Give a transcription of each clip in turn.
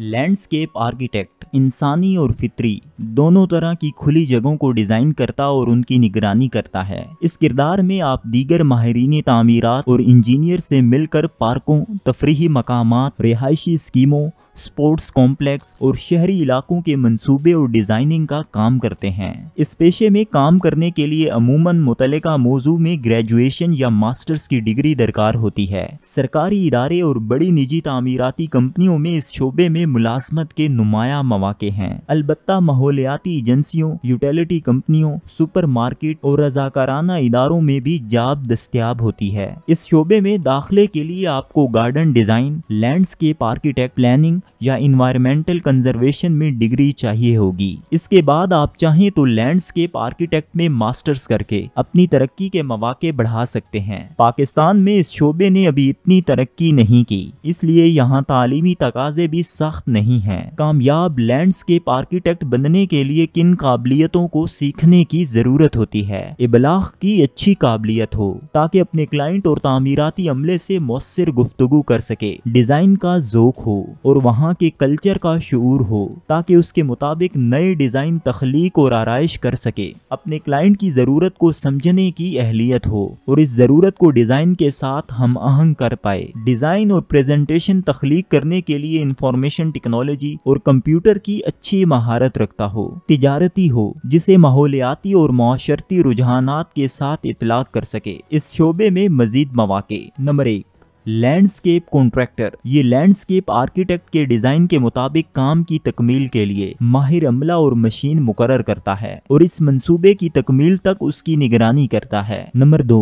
landscape architect इंसानी और फितरी दोनों तरह की खुली जगहों को डिज़ाइन करता और उनकी निगरानी करता है इस किरदार में आप दीगर माहरीन तमीरत और इंजीनियर से मिलकर पार्कों तफरी मकाम रिहायशी स्कीमों स्पोर्ट्स कॉम्प्लेक्स और शहरी इलाकों के मंसूबे और डिजाइनिंग का काम करते हैं इस पेशे में काम करने के लिए अमूमन मुतल मौजू में ग्रेजुएशन या मास्टर्स की डिग्री दरकार होती है सरकारी इदारे और बड़ी निजी तमीराती कंपनियों में इस शोबे में मुलाजमत के नुमाया मौाक़े हैं अलबत् माहौलियाती एजेंसियों यूटिलिटी कंपनियों सुपर मार्केट और रजाकाराना इदारों में भी जाब दस्तियाब होती है इस शोबे में दाखिले के लिए आपको garden design landscape architect planning या इन्वायरमेंटल कंजर्वेशन में डिग्री चाहिए होगी इसके बाद आप चाहें तो लैंडस्केप आर्किटेक्ट में मास्टर्स करके अपनी तरक्की के मौाक़े बढ़ा सकते हैं पाकिस्तान में इस शोबे ने अभी इतनी तरक्की नहीं की इसलिए यहाँ तालीमी तकाजे भी सख्त नहीं हैं कामयाब लैंडस्केप आर्किटेक्ट बनने के लिए किन काबिलियतों को सीखने की ज़रूरत होती है इबलाग की अच्छी काबिलियत हो ताकि अपने क्लाइंट और तामीराती अमले से मौसर गुफ्तु कर सके डिज़ाइन का जोक हो और वहाँ के कल्चर का शूर हो ताकि उसके मुताबिक नए डिज़ाइन तख्लीक और आरइश कर सके अपने क्लाइंट की ज़रूरत को समझने की अहलियत हो और इस ज़रूरत को डिज़ाइन के साथ हम आहंग कर पाए डिज़ाइन और प्रेजेंटेशन तख्लीक करने के लिए इंफॉर्मेशन टेक्नोलॉजी और कंप्यूटर की अच्छी महारत रखता हो तजारती हो जिसे माहौलियाती और माशरती रुझान के साथ इतलाक कर सके इस शोबे में मजीद मौाक़े नंबर एक लैंडस्केप कॉन्ट्रैक्टर ये लैंडस्केप आर्किटेक्ट के डिजाइन के मुताबिक काम की तकमील के लिए माहिर अमला और मशीन मुकर करता है और इस मंसूबे की तकमील तक उसकी निगरानी करता है नंबर दो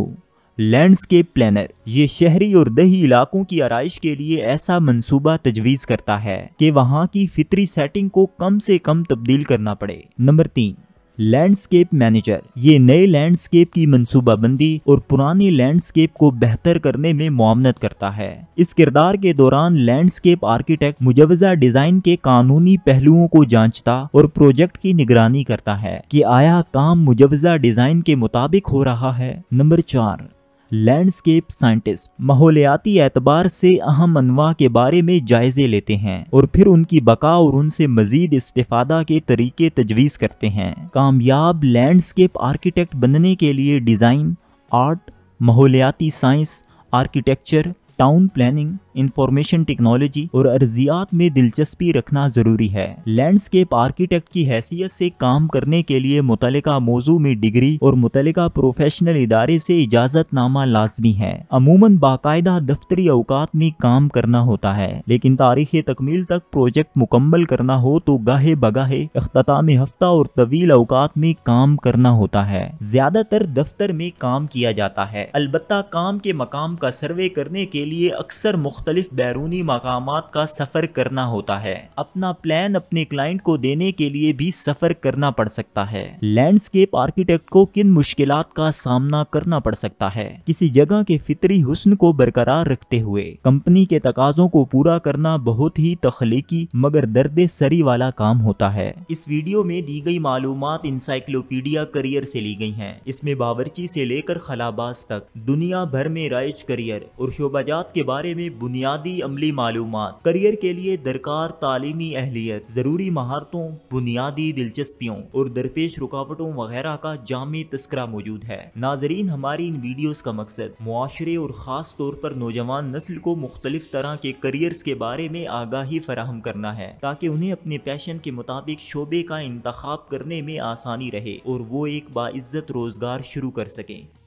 लैंडस्केप प्लानर ये शहरी और दही इलाकों की आरइश के लिए ऐसा मंसूबा तजवीज़ करता है कि वहाँ की फितरी सेटिंग को कम से कम तब्दील करना पड़े नंबर तीन लैंडस्केप मैनेजर ये नए लैंडस्केप की मनसूबाबंदी और पुरानी लैंडस्केप को बेहतर करने में मामनत करता है इस किरदार के दौरान लैंडस्केप आर्किटेक्ट मुजवजा डिजाइन के कानूनी पहलुओं को जांचता और प्रोजेक्ट की निगरानी करता है कि आया काम मुजवजा डिजाइन के मुताबिक हो रहा है नंबर चार लैंडस्केप साइंटिस्ट माहौलियाती एतबार से अहम अनवा के बारे में जायजे लेते हैं और फिर उनकी बका और उनसे मजीद इस्तेफादा के तरीके तजवीज़ करते हैं कामयाब लैंडस्केप आर्किटेक्ट बनने के लिए डिज़ाइन आर्ट माहौलियाती science architecture town planning information technology और अर्जियात में दिलचस्पी रखना जरूरी है लैंडस्केप आर्किटेक्ट की हैसियत से काम करने के लिए मुतल मौजू में डिग्री और मुतल प्रोफेशनल इदारे से इजाजतनामा लाजमी है अमूमन बाकायदा दफ्तरी अवकात में काम करना होता है लेकिन तारीख तकमील तक प्रोजेक्ट मुकम्मल करना हो तो गाहे बगाहे अख्ताम हफ्ता और तवील अवकात में काम करना होता है ज्यादातर दफ्तर में काम किया जाता है अलबत् काम के मकाम का सर्वे करने के लिए अक्सर मुख्तलिफ बैरूनी मकाम का सफ़र करना होता है अपना प्लान अपने क्लाइंट को देने के लिए भी सफ़र करना पड़ सकता है लैंडस्केप आर्किटेक्ट को किन मुश्किल का सामना करना पड़ सकता है किसी जगह के फितरी हुस्न को बरकरार रखते हुए कंपनी के तकाजों को पूरा करना बहुत ही तखलीकी मगर दर्द सरी वाला काम होता है इस वीडियो में दी गई मालूम इंसाइक्लोपीडिया करियर से ली गई है इसमें बावरची से लेकर खलाबाज तक दुनिया भर में राइज करियर और शोबाजा मामलात के बारे में बुनियादी अमली मालूम करियर के लिए दरकार तालीमी अहलियत ज़रूरी महारतों बुनियादी दिलचस्पियों और दरपेश रुकावटों वगैरह का जाम तस्करा मौजूद है नाजरीन हमारी इन वीडियोज़ का मकसद मुआरे और ख़ास तौर पर नौजवान नस्ल को मुख्तलिफ तरह के करियर्स के बारे में आगाही फराहम करना है ताकि उन्हें अपने पैशन के मुताबिक शोबे का इंतखब करने में आसानी रहे और वो एक बाज़्ज़त रोज़गार शुरू कर सकें